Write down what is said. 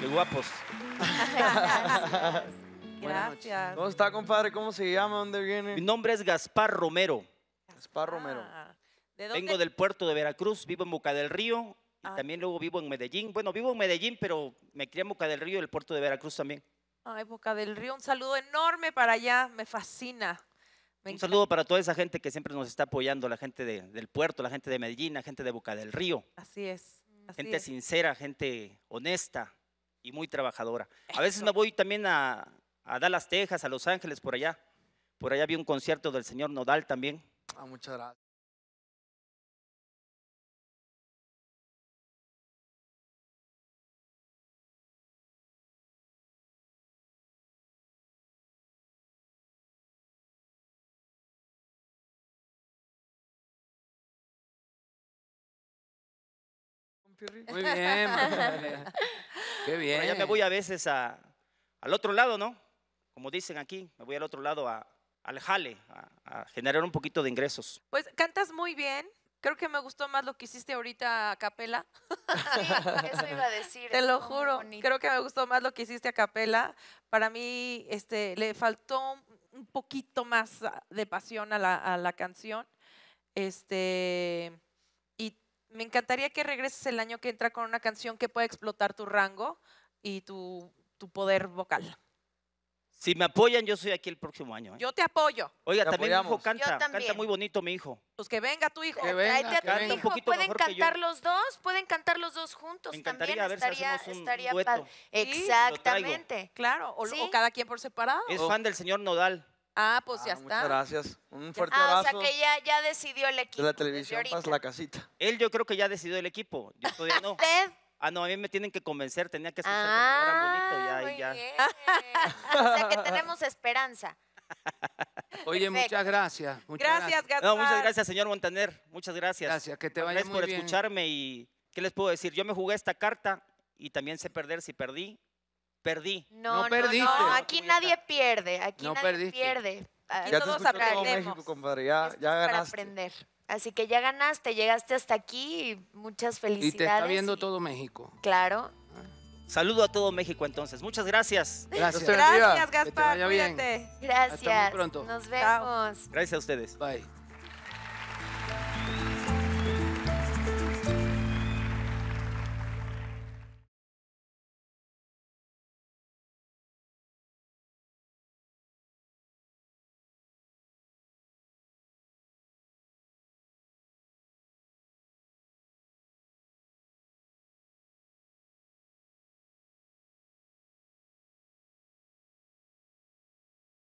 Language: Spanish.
Qué guapos. Gracias. ¿Cómo está, compadre? ¿Cómo se llama? ¿Dónde viene? Mi nombre es Gaspar Romero. Gaspar Romero. Ah, Vengo del puerto de Veracruz, vivo en Boca del Río y ah. también luego vivo en Medellín. Bueno, vivo en Medellín, pero me crié en Boca del Río y el puerto de Veracruz también. Ay, Boca del Río, un saludo enorme para allá, me fascina. un saludo para toda esa gente que siempre nos está apoyando, la gente del puerto, la gente de Medellín, la gente de Boca del Río. Así es. gente sincera, gente honesta y muy trabajadora. A veces me voy también a, a Dallas, Texas, a Los Ángeles, por allá. Por allá vi un concierto del señor Nodal también. Ah, muchas gracias. Qué bien. yo me voy a veces al otro lado, ¿no? Como dicen aquí, me voy al otro lado a, al jale, a, generar un poquito de ingresos. Pues cantas muy bien. Creo que me gustó más lo que hiciste ahorita a capela. eso iba a decir. Te lo juro. Creo que me gustó más lo que hiciste a capela. Para mí este, le faltó un poquito más de pasión a la, a la canción. Este, me encantaría que regreses el año que entra con una canción que pueda explotar tu rango y tu, tu poder vocal. Si me apoyan, yo soy aquí el próximo año. ¿eh? Yo te apoyo. Oiga, también mi hijo canta, canta muy bonito mi hijo. Pues que venga tu hijo. Que venga, pueden cantar los dos, pueden cantar los dos juntos. También estaría, Exactamente. Claro, o, cada quien por separado. Es fan del señor Nodal. Ah, pues ya ah, está. Muchas gracias. Un fuerte Ah, o sea que ya, decidió el equipo. la televisión la casita. Él yo creo que ya decidió el equipo. Yo Usted. Ah, no, a mí me tienen que convencer, tenía que escuchar ah, bonito ya, ya. O sea que tenemos esperanza. Oye, muchas gracias. Muchas Gracias, No, muchas gracias, señor Montaner. Muchas gracias. Gracias, que te vaya Gracias por escucharme y ¿qué les puedo decir? Yo me jugué esta carta y también sé perder si perdí. Perdí. No, no, No, aquí nadie pierde. Aquí nadie pierde. Aquí ya ah, todos aprendemos. México, Ya, Para aprender. Así que ya ganaste, llegaste hasta aquí. Y muchas felicidades. Y te está viendo todo México. Claro. Saludo a todo México entonces. Muchas gracias. Gracias, gracias Gaspar. Gracias. pronto. Nos vemos. Gracias a ustedes. Bye.